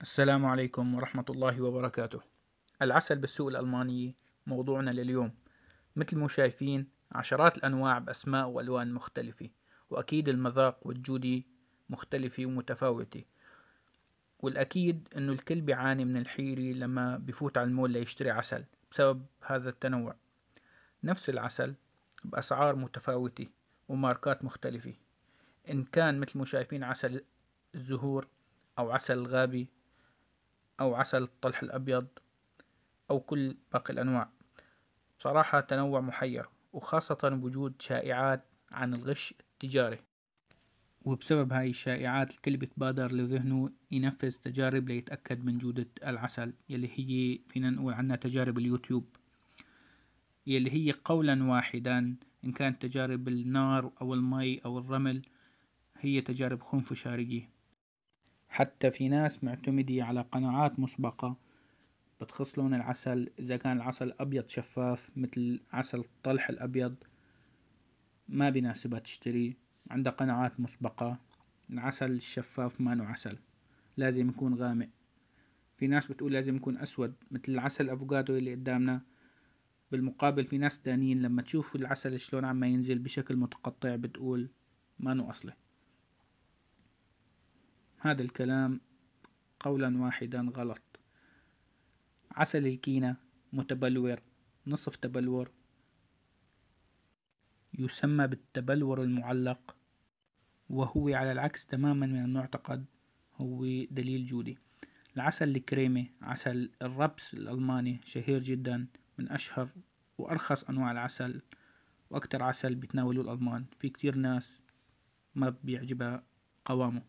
السلام عليكم ورحمة الله وبركاته العسل بالسوق الألمانية موضوعنا لليوم مثل ما شايفين عشرات الأنواع بأسماء وألوان مختلفة وأكيد المذاق والجودة مختلفة ومتفاوتة والأكيد أنه الكل بيعاني من الحيرة لما بفوت على المول ليشتري عسل بسبب هذا التنوع نفس العسل بأسعار متفاوتة وماركات مختلفة إن كان مثل ما شايفين عسل الزهور أو عسل الغابي أو عسل الطلح الأبيض أو كل باقي الأنواع بصراحة تنوع محير وخاصة بوجود شائعات عن الغش التجاري وبسبب هاي الشائعات الكل بيتبادر لذهنه ينفذ تجارب ليتأكد من جودة العسل يلي هي فينا نقول عنها تجارب اليوتيوب يلي هي قولا واحدا إن كانت تجارب النار أو المي أو الرمل هي تجارب خنفشارية حتى في ناس معتمدي على قناعات مسبقة بتخص لون العسل إذا كان العسل أبيض شفاف مثل عسل الطلح الأبيض ما بناسبها تشتري عندها قناعات مسبقة العسل الشفاف ما نوع عسل لازم يكون غامق في ناس بتقول لازم يكون أسود مثل العسل الأفوكادو اللي قدامنا بالمقابل في ناس تانيين لما تشوف العسل شلون عم ينزل بشكل متقطع بتقول ما نو أصلي هذا الكلام قولا واحدا غلط عسل الكينة متبلور نصف تبلور يسمى بالتبلور المعلق وهو على العكس تماما من المعتقد هو دليل جودي العسل الكريمي عسل الربس الألماني شهير جدا من أشهر وأرخص أنواع العسل وأكتر عسل بيتناولوه الألمان في كتير ناس ما بيعجبها قوامه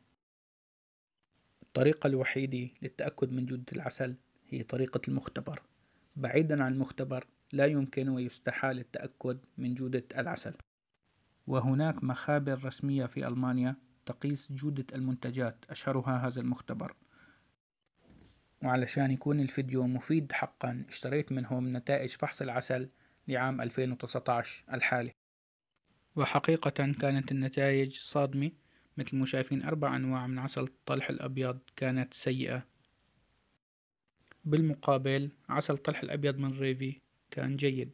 الطريقة الوحيدة للتأكد من جودة العسل هي طريقة المختبر بعيدا عن المختبر لا يمكن ويستحال التأكد من جودة العسل وهناك مخابر رسمية في ألمانيا تقيس جودة المنتجات أشهرها هذا المختبر وعلشان يكون الفيديو مفيد حقا اشتريت منهم نتائج فحص العسل لعام 2019 الحالي وحقيقة كانت النتائج صادمة مثل ما شايفين أربع أنواع من عسل الطلح الأبيض كانت سيئة بالمقابل عسل الطلح الأبيض من ريفي كان جيد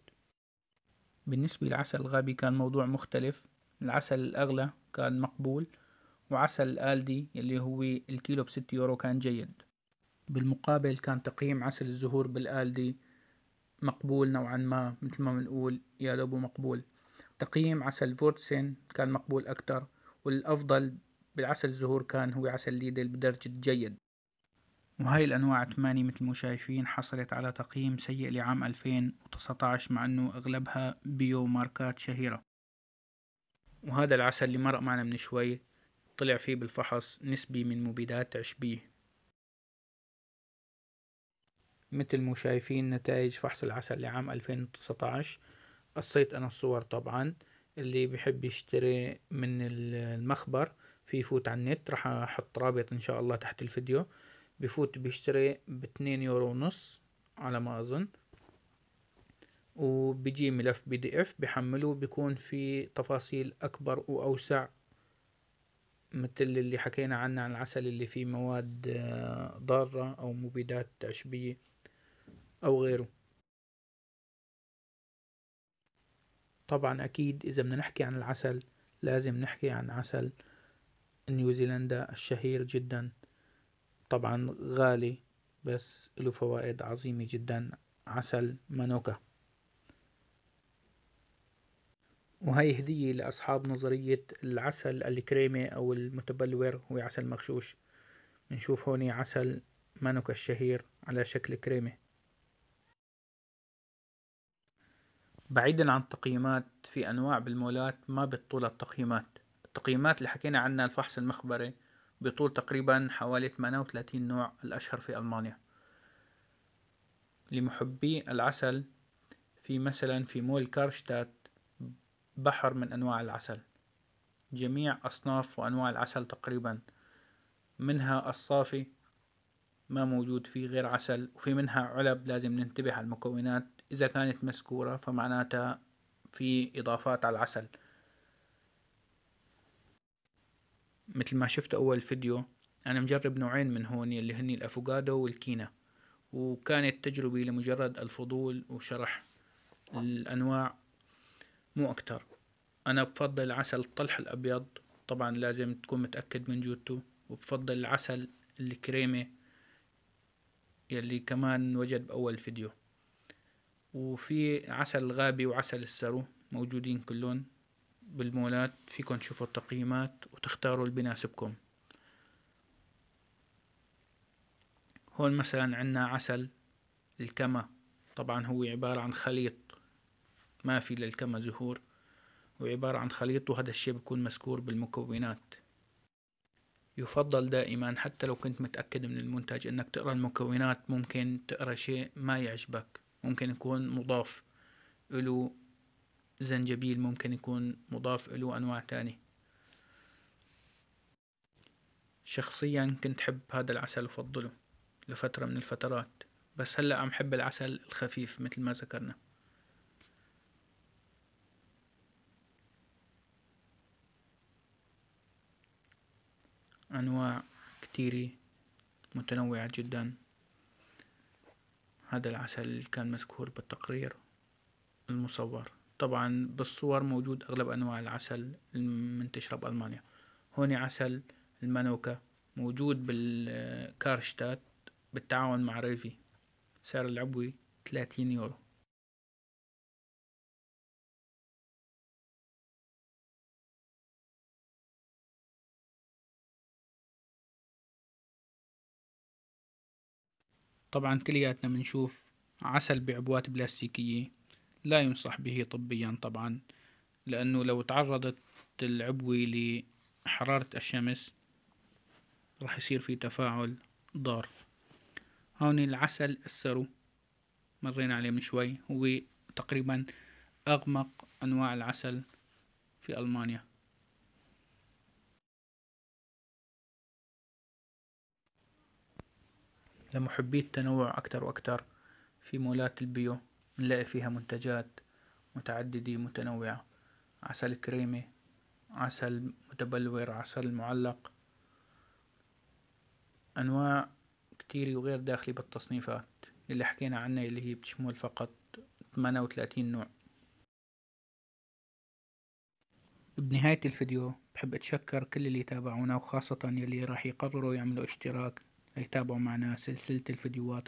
بالنسبة لعسل الغابي كان موضوع مختلف العسل الأغلى كان مقبول وعسل الآلدي اللي هو الكيلو بست يورو كان جيد بالمقابل كان تقييم عسل الزهور بالآلدي مقبول نوعا ما مثل ما بنقول يا دوب مقبول تقييم عسل فورتسين كان مقبول أكتر والأفضل بالعسل الزهور كان هو عسل ليدل بدرجة جيد وهاي الأنواع الثمانية مثل ما شايفين حصلت على تقييم سيء لعام 2019 مع أنه أغلبها بيو ماركات شهيرة وهذا العسل اللي مرق معنا من شوي طلع فيه بالفحص نسبي من مبيدات عشبيه مثل ما شايفين نتائج فحص العسل لعام 2019 قصيت أنا الصور طبعا اللي بيحب يشتري من المخبر في يفوت على النت راح احط رابط ان شاء الله تحت الفيديو بفوت بيشتري باتنين يورو ونص على ما اظن وبيجي ملف بي دي اف بحمله بيكون في تفاصيل اكبر واوسع مثل اللي حكينا عنه عن العسل اللي فيه مواد آه، ضارة او مبيدات عشبية او غيره طبعا أكيد إذا بدنا نحكي عن العسل لازم نحكي عن عسل نيوزيلندا الشهير جدا طبعا غالي بس له فوائد عظيمة جدا عسل مانوكا وهي هدية لأصحاب نظرية العسل الكريمي أو المتبلور هو عسل مغشوش نشوف هون عسل مانوكا الشهير على شكل كريمي بعيدا عن التقييمات في انواع بالمولات ما بتطول التقييمات التقييمات اللي حكينا عنها الفحص المخبري بطول تقريبا حوالي 38 نوع الأشهر في ألمانيا لمحبي العسل في مثلا في مول كارشتات بحر من أنواع العسل جميع أصناف وأنواع العسل تقريبا منها الصافي ما موجود فيه غير عسل وفي منها علب لازم ننتبه على المكونات إذا كانت مسكورة فمعناتها في إضافات على العسل مثل ما شفت أول فيديو أنا مجرب نوعين من هون اللي هني الأفوكادو والكينا وكانت تجربي لمجرد الفضول وشرح الأنواع مو أكتر أنا بفضل عسل الطلح الأبيض طبعا لازم تكون متأكد من جودته وبفضل العسل الكريمة يلي كمان وجد بأول فيديو وفي عسل الغابي وعسل السرو موجودين كلهم بالمولات فيكم تشوفوا التقييمات وتختاروا اللي بناسبكم هون مثلا عندنا عسل الكما طبعا هو عبارة عن خليط ما في للكما زهور وعبارة عن خليط وهذا الشيء بيكون مذكور بالمكونات يفضل دائما حتى لو كنت متأكد من المنتج انك تقرأ المكونات ممكن تقرأ شيء ما يعجبك ممكن يكون مضاف له زنجبيل ممكن يكون مضاف له أنواع تانية شخصيا كنت حب هذا العسل وفضله لفترة من الفترات بس هلأ عم حب العسل الخفيف مثل ما ذكرنا أنواع كتيرة متنوعة جداً هذا العسل اللي كان مذكور بالتقرير المصور طبعا بالصور موجود أغلب أنواع العسل المنتشرة بالمانيا هوني هون عسل المانوكا موجود بالكارشتات بالتعاون مع ريفي سعر العبوة 30 يورو طبعا كلياتنا بنشوف عسل بعبوات بلاستيكية لا ينصح به طبيا طبعا لأنه لو تعرضت العبوة لحرارة الشمس راح يصير في تفاعل ضار هون العسل السرو مرينا عليه من شوي هو تقريبا أغمق أنواع العسل في ألمانيا لمحبي التنوع أكتر وأكتر في مولات البيو نلاقي فيها منتجات متعددة متنوعة عسل كريمي عسل متبلور عسل معلق أنواع كتير وغير داخلي بالتصنيفات اللي حكينا عنها اللي هي بتشمل فقط 38 نوع بنهاية الفيديو بحب أتشكر كل اللي تابعونا وخاصة يلي راح يقرروا يعملوا اشتراك يتابعوا معنا سلسلة الفيديوهات